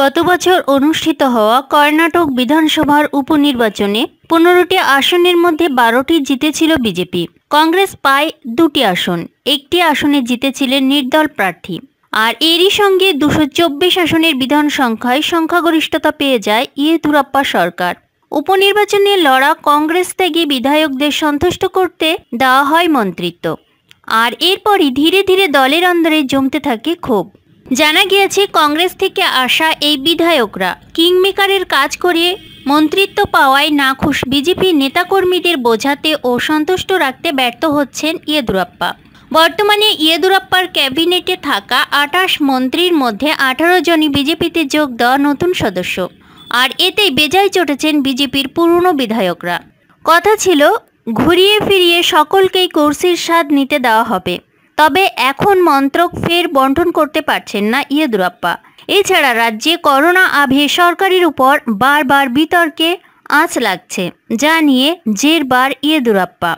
গত বছর অনুষ্ঠিত হওয়া কর্ণাটক বিধানসভার উপনির্বাচনে পনেরোটি আসনের মধ্যে বারোটি জিতেছিল বিজেপি কংগ্রেস পায় দুটি আসন একটি আসনে জিতেছিলেন নির্দল প্রার্থী আর এরই সঙ্গে দুশো চব্বিশ আসনের বিধান সংখ্যায় সংখ্যাগরিষ্ঠতা পেয়ে যায় ইয়েদুরাপ্পা সরকার উপনির্বাচনে লড়া কংগ্রেস ত্যাগী বিধায়কদের সন্তুষ্ট করতে দেওয়া হয় মন্ত্রিত্ব আর এরপরই ধীরে ধীরে দলের অন্দরে জমতে থাকে ক্ষোভ জানা গিয়েছে কংগ্রেস থেকে আসা এই বিধায়করা কিংমেকারের কাজ করে মন্ত্রিত্ব পাওয়ায় নাখুশ বিজেপি নেতাকর্মীদের বোঝাতে ও সন্তুষ্ট রাখতে ব্যর্থ হচ্ছেন ইয়েদুরাপ্পা বর্তমানে ইয়েদুরাপ্পার ক্যাবিনেটে থাকা আটাশ মন্ত্রীর মধ্যে আঠারো জনই বিজেপিতে যোগ দেওয়া নতুন সদস্য আর এতেই বেজায় চটেছেন বিজেপির পুরনো বিধায়করা কথা ছিল ঘুরিয়ে ফিরিয়ে সকলকেই কোর্সির স্বাদ নিতে দেওয়া হবে তবে এখন মন্ত্রক ফের বন্টন করতে পারছেন না ইয়েদুরাপ্পা এছাড়া রাজ্যে করোনা আভে সরকারের উপর বারবার বিতর্কে আঁচ লাগছে যা নিয়ে জেরবার ইয়েদুরাপ্পা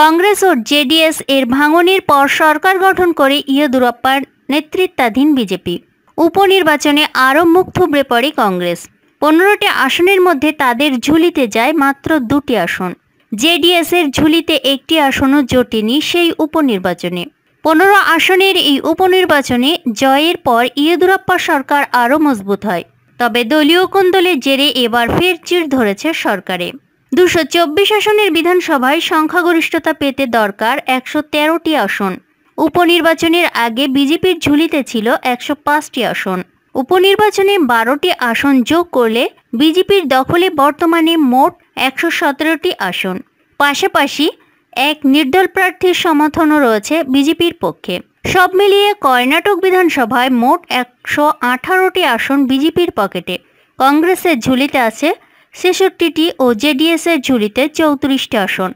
কংগ্রেস ও জেডিএস এর ভাঙনের পর সরকার গঠন করে ইয়েদুরাপ্পার নেতৃত্বাধীন বিজেপি উপনির্বাচনে আরও মুখ থুবড়ে পড়ে কংগ্রেস পনেরোটি আসনের মধ্যে তাদের ঝুলিতে যায় মাত্র দুটি আসন জেডিএসের ঝুলিতে একটি আসনও জোটেনি সেই উপনির্বাচনে পনেরো আসনের এই উপনির্বাচনে জয়ের পর ইয়েদুরাপ্পা সরকার আরও মজবুত হয় তবে দলীয় কোন্দলের জেরে এবার ফের চির ধরেছে সরকারে দুশো চব্বিশ আসনের বিধানসভায় সংখ্যাগরিষ্ঠতা পেতে দরকার একশো তেরোটি আসন উপনির্বাচনের আগে বিজেপির ঝুলিতে ছিল একশো পাঁচটি আসন উপনির্বাচনে বারোটি আসন যোগ করলে বিজেপির দখলে বর্তমানে মোট একশো সতেরোটি আসন পাশাপাশি এক নির্দল প্রার্থীর সমর্থনও রয়েছে বিজেপির পক্ষে সব মিলিয়ে কর্ণাটক বিধানসভায় মোট একশো আঠারোটি আসন বিজেপির পকেটে কংগ্রেসের ঝুলিতে আছে ছেষট্টিটি ও জেডিএসের ঝুলিতে চৌত্রিশটি আসন